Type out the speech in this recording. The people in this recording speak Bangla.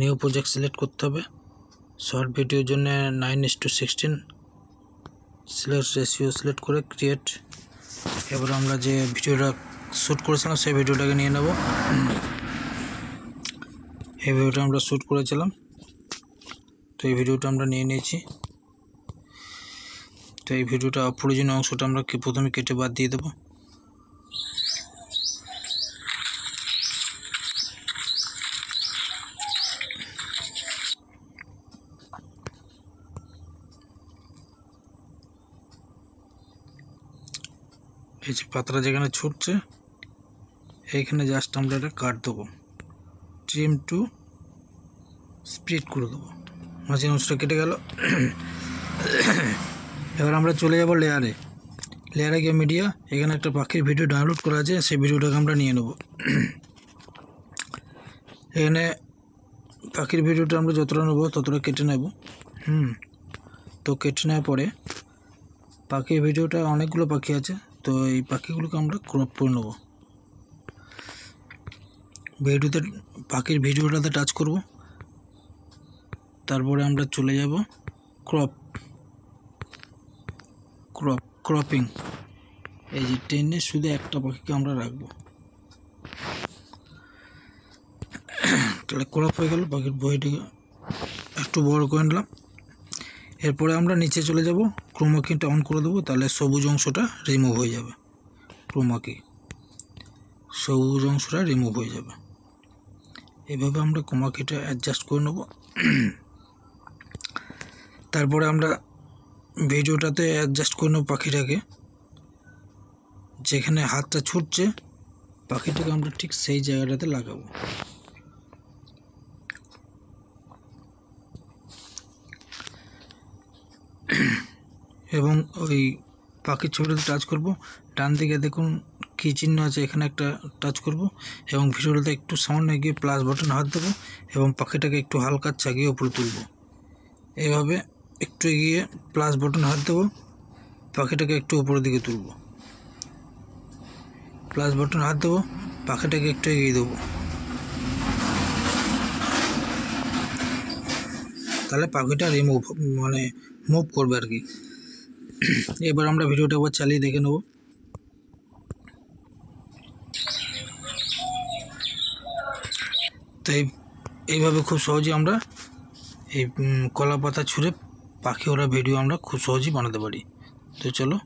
নিউ প্রজেক্ট সিলেক্ট করতে হবে শর্ট ভিডিওর জন্য nine is to sixteen select ratio select করে ক্রিয়েট এবার আমরা যে ভিডিওটা শ্যুট করেছিলাম সেই ভিডিওটাকে নিয়ে নেব এই ভিডিওটা আমরা শ্যুট করেছিলাম তো এই ভিডিওটা আমরা নিয়ে নিয়েছি তো এই ভিডিওটা অপ্রয়োজনীয় অংশটা আমরা প্রথমে কেটে বাদ দিয়ে দেবো এই যে যেখানে ছুটছে এইখানে জাস্ট আমরা একটা কাট দেবো ট্রিম টু স্প্লিট করে দেবো মাঝে অংশটা কেটে গেল এবার আমরা চলে যাব লেয়ারে লেয়ারে গিয়ে মিডিয়া এখানে একটা পাখির ভিডিও ডাউনলোড করা আছে সেই ভিডিওটাকে আমরা নিয়ে নেব এখানে পাখির ভিডিওটা আমরা যতটা নেবো ততটা কেটে নেব হুম তো কেটে নেওয়ার পরে পাখির ভিডিওটা অনেকগুলো পাখি আছে তো এই পাখিগুলোকে আমরা ক্রপ করে নেব ভিডিওতে পাখির ভিডিওটাতে টাচ করব তারপরে আমরা চলে যাব ক্রপ ক্রপ ক্রপিং এই যে টেনে শুধু একটা পাখিকে আমরা রাখবো তাহলে ক্রপ হয়ে গেল পাখির বইটিকে একটু বড় করে নিলাম এরপরে আমরা নিচে চলে যাব ক্রোমাকিটা অন করে দেবো তাহলে সবুজ অংশটা রিমুভ হয়ে যাবে ক্রোমাকি সবুজ অংশটা রিমুভ হয়ে যাবে এভাবে আমরা ক্রোমাকিটা অ্যাডজাস্ট করে নেব তারপরে আমরা ভিডিওটাতে অ্যাডজাস্ট করে নেব পাখিটাকে যেখানে হাতটা ছুটছে পাখিটাকে আমরা ঠিক সেই জায়গাটাতে লাগাবো এবং ওই পাখির ছবিটাতে টাচ করব ডান দিকে দেখুন কী চিহ্ন আছে এখানে একটা টাচ করব এবং ভিডিওটাতে একটু সামনে গিয়ে প্লাস বাটন হাত দেবো এবং পাখিটাকে একটু হালকা চাগিয়ে ওপরে তুলব এভাবে একটু এগিয়ে প্লাস বাটন হাত দেবো পাখিটাকে একটু উপরের দিকে তুলব প্লাস বাটন হাত দেবো পাখিটাকে একটু এগিয়ে দেবো তাহলে পাখিটা রিমুভ মানে মুভ করবে আর কি এবার আমরা ভিডিওটা আবার চালিয়ে দেখে নেব তো এইভাবে খুব সহজে আমরা এই কলা পাতা ছুঁড়ে পাখি ওরা ভিডিও আমরা খুব সহজেই বানাতে পারি তো চলো